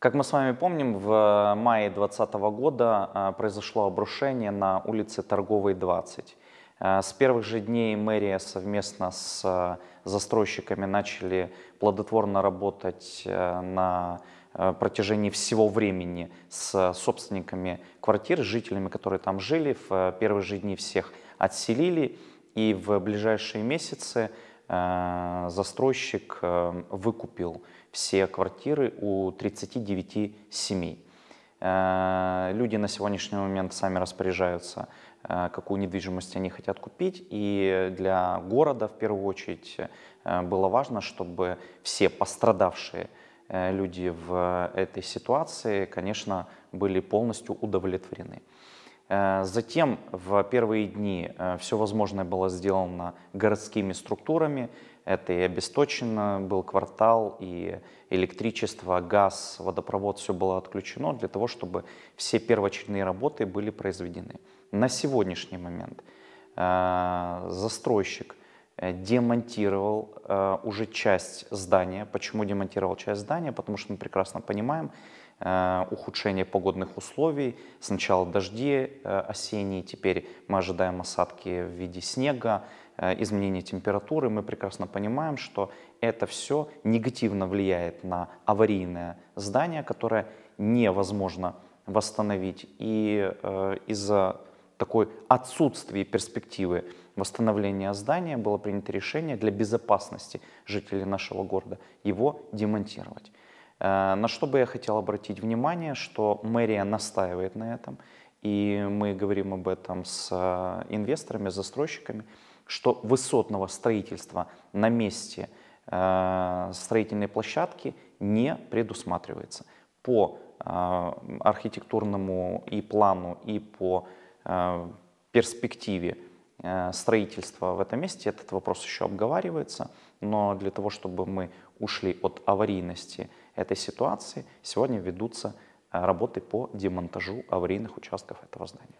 Как мы с вами помним, в э, мае 2020 года э, произошло обрушение на улице Торговой 20. Э, с первых же дней мэрия совместно с застройщиками начали плодотворно работать на протяжении всего времени с собственниками квартир, с жителями, которые там жили. В первые же дни всех отселили, и в ближайшие месяцы – Э, застройщик э, выкупил все квартиры у 39 семей. Э, люди на сегодняшний момент сами распоряжаются, какую недвижимость они хотят купить. И для города, в первую очередь, было важно, чтобы все пострадавшие люди в этой ситуации, конечно, были полностью удовлетворены. Э, затем в первые дни э, все возможное было сделано городскими структурами. Это и обесточено был квартал, и электричество, газ, водопровод, все было отключено для того, чтобы все первоочередные работы были произведены. На сегодняшний момент э, застройщик демонтировал Э, уже часть здания. Почему демонтировал часть здания? Потому что мы прекрасно понимаем э, ухудшение погодных условий. Сначала дожди э, осенние, теперь мы ожидаем осадки в виде снега, э, изменение температуры. Мы прекрасно понимаем, что это все негативно влияет на аварийное здание, которое невозможно восстановить. И э, из-за такой отсутствии перспективы восстановления здания было принято решение для безопасности жителей нашего города его демонтировать. Э, на что бы я хотел обратить внимание, что мэрия настаивает на этом, и мы говорим об этом с э, инвесторами, застройщиками, что высотного строительства на месте э, строительной площадки не предусматривается. По архитектурному и плану, и по Э, перспективе э, строительства в этом месте этот вопрос еще обговаривается, но для того, чтобы мы ушли от аварийности этой ситуации, сегодня ведутся э, работы по демонтажу аварийных участков этого здания.